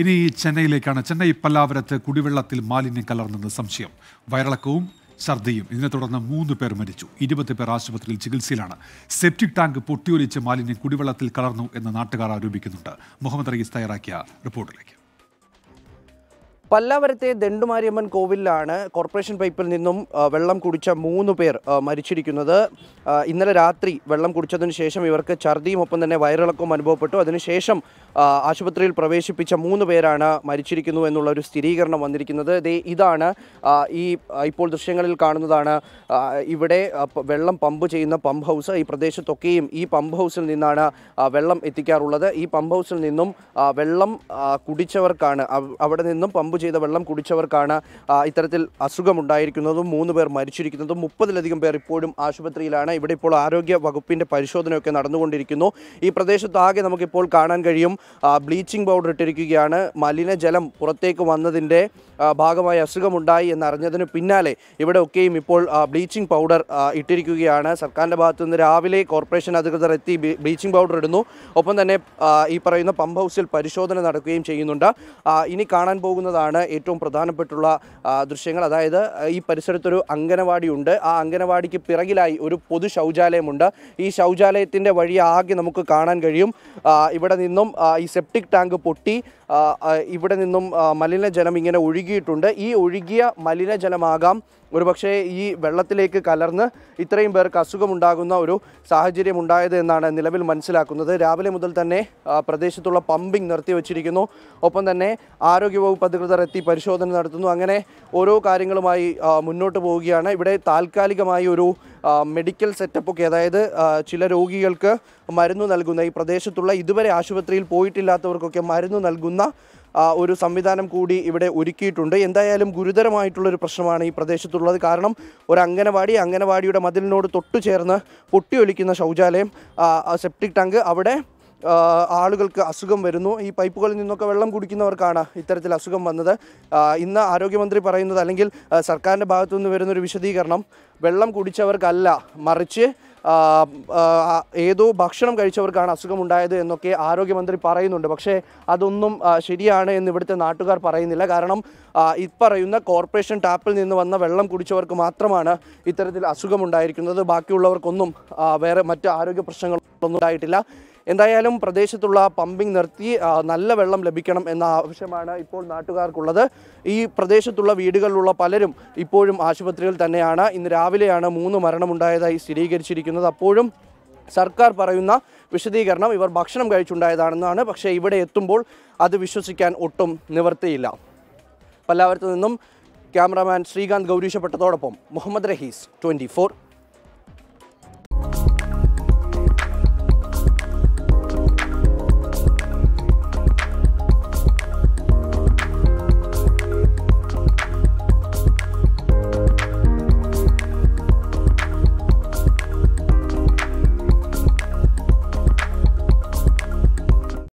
ഇനി ചെന്നൈയിലേക്കാണ് ചെന്നൈ പല്ലാവരത്ത് കുടിവെള്ളത്തിൽ മാലിന്യം കലർന്നെന്ന് സംശയം വയറിളക്കവും ഛർദിയും ഇതിനെ തുടർന്ന് മൂന്ന് പേർ മരിച്ചു ഇരുപത് പേർ ആശുപത്രിയിൽ ചികിത്സയിലാണ് സെപ്റ്റിക് ടാങ്ക് പൊട്ടിയൊലിച്ച് മാലിന്യം കുടിവെള്ളത്തിൽ കലർന്നു എന്ന് നാട്ടുകാർ ആരോപിക്കുന്നുണ്ട് മുഹമ്മദ് റയീസ് തയ്യാറാക്കിയ റിപ്പോർട്ടിലേക്ക് പല്ലാവരത്തെ ദണ്ടുമാരിയമ്മൻ കോവിലാണ് കോർപ്പറേഷൻ പൈപ്പിൽ നിന്നും വെള്ളം കുടിച്ച മൂന്ന് പേർ മരിച്ചിരിക്കുന്നത് ഇന്നലെ രാത്രി വെള്ളം കുടിച്ചതിന് ശേഷം ഇവർക്ക് ഛർദിയും ഒപ്പം തന്നെ വയറിളക്കവും അനുഭവപ്പെട്ടു അതിനുശേഷം ആശുപത്രിയിൽ പ്രവേശിപ്പിച്ച മൂന്ന് പേരാണ് മരിച്ചിരിക്കുന്നു എന്നുള്ള ഒരു സ്ഥിരീകരണം വന്നിരിക്കുന്നത് ഇതാണ് ഈ ഇപ്പോൾ ദൃശ്യങ്ങളിൽ കാണുന്നതാണ് ഇവിടെ വെള്ളം പമ്പ് ചെയ്യുന്ന പമ്പ് ഹൗസ് ഈ പ്രദേശത്തൊക്കെയും ഈ പമ്പ് ഹൗസിൽ നിന്നാണ് വെള്ളം എത്തിക്കാറുള്ളത് ഈ പമ്പ് ഹൗസിൽ നിന്നും വെള്ളം കുടിച്ചവർക്കാണ് അവിടെ നിന്നും പമ്പ് ചെയ്ത വെള്ളം കുടിച്ചവർക്കാണ് ഇത്തരത്തിൽ അസുഖമുണ്ടായിരിക്കുന്നതും മൂന്ന് പേർ മരിച്ചിരിക്കുന്നതും മുപ്പതിലധികം പേർ ഇപ്പോഴും ആശുപത്രിയിലാണ് ഇവിടെ ഇപ്പോൾ ആരോഗ്യ വകുപ്പിൻ്റെ പരിശോധനയൊക്കെ നടന്നുകൊണ്ടിരിക്കുന്നു ഈ പ്രദേശത്താകെ നമുക്കിപ്പോൾ കാണാൻ കഴിയും ബ്ലീച്ചിങ് പൗഡർ ഇട്ടിരിക്കുകയാണ് മലിനജലം പുറത്തേക്ക് വന്നതിൻ്റെ ഭാഗമായി അസുഖമുണ്ടായി എന്നറിഞ്ഞതിന് പിന്നാലെ ഇവിടെയൊക്കെയും ഇപ്പോൾ ബ്ലീച്ചിങ് പൗഡർ ഇട്ടിരിക്കുകയാണ് സർക്കാരിൻ്റെ ഭാഗത്തു നിന്ന് രാവിലെ കോർപ്പറേഷൻ അധികൃതർ എത്തി ബ്ലീച്ചിങ് പൗഡർ ഇടുന്നു ഒപ്പം തന്നെ ഈ പറയുന്ന പമ്പ് ഹൗസിൽ പരിശോധന നടക്കുകയും ചെയ്യുന്നുണ്ട് ഇനി കാണാൻ പോകുന്നതാണ് ആണ് ഏറ്റവും പ്രധാനപ്പെട്ടുള്ള ദൃശ്യങ്ങൾ അതായത് ഈ പരിസരത്തൊരു അംഗനവാടിയുണ്ട് ആ അംഗനവാടിക്ക് പിറകിലായി ഒരു പൊതു ശൗചാലയമുണ്ട് ഈ ശൗചാലയത്തിൻ്റെ വഴി ആകെ നമുക്ക് കാണാൻ കഴിയും ഇവിടെ നിന്നും ഈ സെപ്റ്റിക് ടാങ്ക് പൊട്ടി ഇവിടെ നിന്നും മലിനജലം ഇങ്ങനെ ഒഴുകിയിട്ടുണ്ട് ഈ ഒഴുകിയ മലിനജലമാകാം ഒരുപക്ഷേ ഈ വെള്ളത്തിലേക്ക് കലർന്ന് ഇത്രയും പേർക്ക് അസുഖമുണ്ടാകുന്ന ഒരു സാഹചര്യം ഉണ്ടായത് എന്നാണ് നിലവിൽ മനസ്സിലാക്കുന്നത് രാവിലെ മുതൽ തന്നെ പ്രദേശത്തുള്ള പമ്പിംഗ് നിർത്തിവച്ചിരിക്കുന്നു ഒപ്പം തന്നെ ആരോഗ്യവകുപ്പ് അധികൃതർ എത്തി പരിശോധന നടത്തുന്നു അങ്ങനെ ഓരോ കാര്യങ്ങളുമായി മുന്നോട്ട് പോവുകയാണ് ഇവിടെ താൽക്കാലികമായി ഒരു മെഡിക്കൽ സെറ്റപ്പൊക്കെ അതായത് ചില രോഗികൾക്ക് മരുന്ന് നൽകുന്ന ഈ പ്രദേശത്തുള്ള ഇതുവരെ ആശുപത്രിയിൽ പോയിട്ടില്ലാത്തവർക്കൊക്കെ മരുന്ന് നൽകുന്ന ഒരു സംവിധാനം കൂടി ഇവിടെ ഒരുക്കിയിട്ടുണ്ട് എന്തായാലും ഗുരുതരമായിട്ടുള്ളൊരു പ്രശ്നമാണ് ഈ പ്രദേശത്തുള്ളത് കാരണം ഒരു അംഗനവാടി അംഗനവാടിയുടെ മതിലിനോട് തൊട്ടു ചേർന്ന് പൊട്ടിയൊലിക്കുന്ന ശൗചാലയം സെപ്റ്റിക് ടാങ്ക് അവിടെ ആളുകൾക്ക് അസുഖം വരുന്നു ഈ പൈപ്പുകളിൽ നിന്നൊക്കെ വെള്ളം കുടിക്കുന്നവർക്കാണ് ഇത്തരത്തിൽ അസുഖം വന്നത് ഇന്ന് ആരോഗ്യമന്ത്രി പറയുന്നത് അല്ലെങ്കിൽ സർക്കാരിൻ്റെ ഭാഗത്തുനിന്ന് വരുന്നൊരു വിശദീകരണം വെള്ളം കുടിച്ചവർക്കല്ല മറിച്ച് ഏതോ ഭക്ഷണം കഴിച്ചവർക്കാണ് അസുഖം ഉണ്ടായത് എന്നൊക്കെ ആരോഗ്യമന്ത്രി പറയുന്നുണ്ട് പക്ഷേ അതൊന്നും ശരിയാണ് എന്ന് ഇവിടുത്തെ നാട്ടുകാർ പറയുന്നില്ല കാരണം ഇപ്പറയുന്ന കോർപ്പറേഷൻ ടാപ്പിൽ നിന്ന് വന്ന വെള്ളം കുടിച്ചവർക്ക് മാത്രമാണ് ഇത്തരത്തിൽ അസുഖമുണ്ടായിരിക്കുന്നത് ബാക്കിയുള്ളവർക്കൊന്നും വേറെ മറ്റ് ആരോഗ്യ പ്രശ്നങ്ങളൊന്നും ഉണ്ടായിട്ടില്ല എന്തായാലും പ്രദേശത്തുള്ള പമ്പിംഗ് നിർത്തി നല്ല വെള്ളം ലഭിക്കണം എന്ന ആവശ്യമാണ് ഇപ്പോൾ നാട്ടുകാർക്കുള്ളത് ഈ പ്രദേശത്തുള്ള വീടുകളിലുള്ള പലരും ഇപ്പോഴും ആശുപത്രിയിൽ തന്നെയാണ് ഇന്ന് രാവിലെയാണ് മൂന്ന് മരണമുണ്ടായതായി സ്ഥിരീകരിച്ചിരിക്കുന്നത് അപ്പോഴും സർക്കാർ പറയുന്ന വിശദീകരണം ഇവർ ഭക്ഷണം കഴിച്ചുണ്ടായതാണെന്നാണ് പക്ഷേ ഇവിടെ എത്തുമ്പോൾ അത് വിശ്വസിക്കാൻ ഒട്ടും നിവർത്തിയില്ല പല്ലാവരത്തു നിന്നും ക്യാമറാമാൻ ശ്രീകാന്ത് ഗൗരീഷപ്പെട്ടതോടൊപ്പം മുഹമ്മദ് റഹീസ് ട്വൻറ്റി